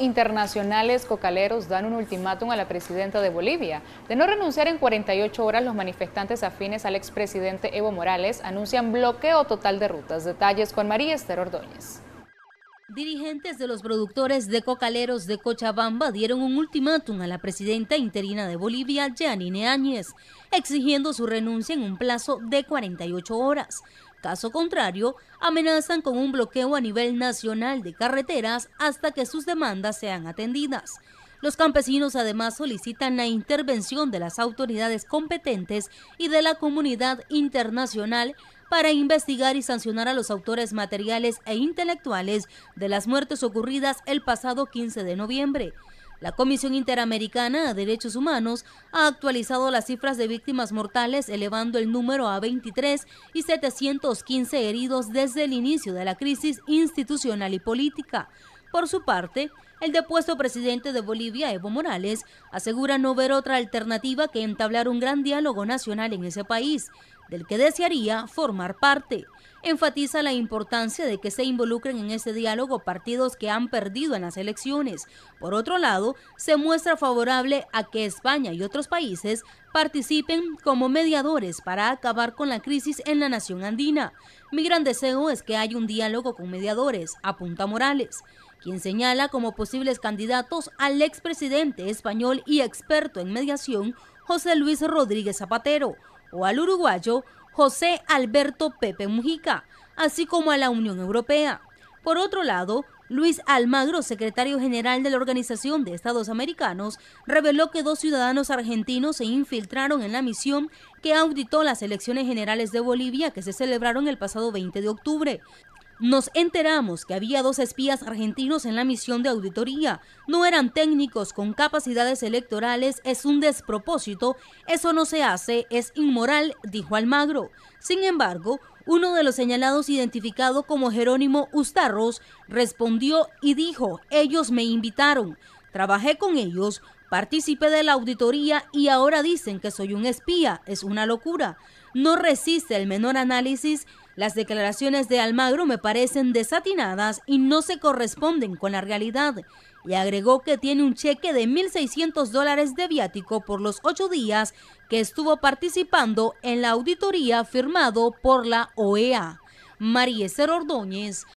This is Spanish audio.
internacionales cocaleros dan un ultimátum a la presidenta de Bolivia. De no renunciar en 48 horas, los manifestantes afines al expresidente Evo Morales anuncian bloqueo total de rutas. Detalles con María Esther Ordóñez. Dirigentes de los productores de cocaleros de Cochabamba dieron un ultimátum a la presidenta interina de Bolivia, Janine Áñez, exigiendo su renuncia en un plazo de 48 horas. Caso contrario, amenazan con un bloqueo a nivel nacional de carreteras hasta que sus demandas sean atendidas. Los campesinos además solicitan la intervención de las autoridades competentes y de la comunidad internacional para investigar y sancionar a los autores materiales e intelectuales de las muertes ocurridas el pasado 15 de noviembre. La Comisión Interamericana de Derechos Humanos ha actualizado las cifras de víctimas mortales, elevando el número a 23 y 715 heridos desde el inicio de la crisis institucional y política. Por su parte, el depuesto presidente de Bolivia, Evo Morales, asegura no ver otra alternativa que entablar un gran diálogo nacional en ese país, del que desearía formar parte. Enfatiza la importancia de que se involucren en ese diálogo partidos que han perdido en las elecciones. Por otro lado, se muestra favorable a que España y otros países participen como mediadores para acabar con la crisis en la nación andina. Mi gran deseo es que haya un diálogo con mediadores, apunta Morales, quien señala como posible posibles candidatos al expresidente español y experto en mediación José Luis Rodríguez Zapatero o al uruguayo José Alberto Pepe Mujica, así como a la Unión Europea. Por otro lado, Luis Almagro, secretario general de la Organización de Estados Americanos, reveló que dos ciudadanos argentinos se infiltraron en la misión que auditó las elecciones generales de Bolivia que se celebraron el pasado 20 de octubre. Nos enteramos que había dos espías argentinos en la misión de auditoría. No eran técnicos con capacidades electorales, es un despropósito, eso no se hace, es inmoral, dijo Almagro. Sin embargo, uno de los señalados identificado como Jerónimo Ustarros respondió y dijo, ellos me invitaron, trabajé con ellos, participé de la auditoría y ahora dicen que soy un espía, es una locura. No resiste el menor análisis las declaraciones de Almagro me parecen desatinadas y no se corresponden con la realidad. Y agregó que tiene un cheque de 1.600 dólares de viático por los ocho días que estuvo participando en la auditoría firmado por la OEA. María Ordóñez,